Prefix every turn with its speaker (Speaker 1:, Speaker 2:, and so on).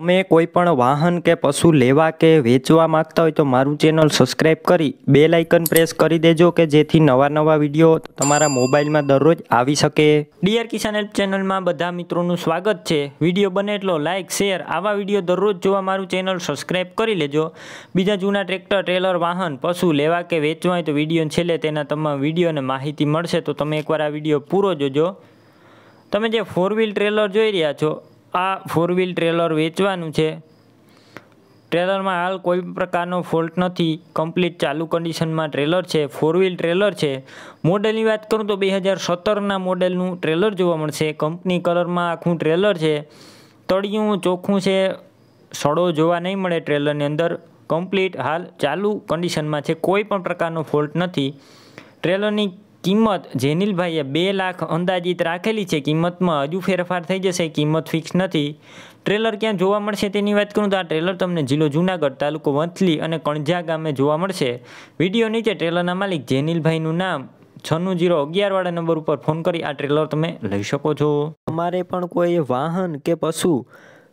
Speaker 1: તમે કોઈ પણ વાહન કે પશુ લેવા કે વેચવા માંગતા હોય તો મારું ચેનલ સબસ્ક્રાઈબ કરી બે લાઇકન પ્રેસ કરી દેજો કે જેથી નવા નવા વિડીયો તમારા મોબાઈલમાં દરરોજ આવી શકે
Speaker 2: ડીઆર કિસાન હેલ્પ ચેનલમાં બધા મિત્રોનું સ્વાગત છે વિડીયો બને એટલો લાઇક શેર આવા વિડીયો દરરોજ જોવા મારું ચેનલ સબસ્ક્રાઈબ કરી લેજો બીજા જૂના ટ્રેક્ટર ટ્રેલર વાહન પશુ લેવા કે વેચવા હોય તો વિડીયો છેલ્લે તેના તમામ વિડીયોને માહિતી મળશે તો તમે એકવાર આ વિડીયો પૂરો જોજો તમે જે ફોર વ્હીલ ટ્રેલર જોઈ રહ્યા છો આ ફોર વ્હીલ ટ્રેલર વેચવાનું છે ટ્રેલરમાં હાલ કોઈ પ્રકારનો ફોલ્ટ નથી કમ્પ્લીટ ચાલુ કન્ડિશનમાં ટ્રેલર છે ફોર વ્હીલ ટ્રેલર છે મોડેલની વાત કરું તો બે હજાર સત્તરના મોડેલનું ટ્રેલર જોવા મળશે કંપની કલરમાં આખું ટ્રેલર છે તળિયું ચોખ્ખું છે સડો જોવા નહીં મળે ટ્રેલરની અંદર કમ્પ્લીટ હાલ ચાલુ કન્ડિશનમાં છે કોઈ પણ પ્રકારનો ફોલ્ટ નથી ટ્રેલરની કિંમત જેનિલભાઈએ બે લાખ અંદાજિત રાખેલી છે કિંમતમાં હજુ ફેરફાર થઈ જશે કિંમત ફિક્સ નથી ટ્રેલર ક્યાં જોવા મળશે તેની વાત કરું તો આ ટ્રેલર તમને જિલ્લો જૂનાગઢ તાલુકો વંથલી અને કણજા ગામે જોવા મળશે વિડીયો નીચે ટ્રેલરના માલિક જેનિલભાઈનું નામ છનું જીરો અગિયારવાળા નંબર ઉપર ફોન કરી આ ટ્રેલર તમે
Speaker 1: લઈ શકો છો અમારે પણ કોઈ વાહન કે પશુ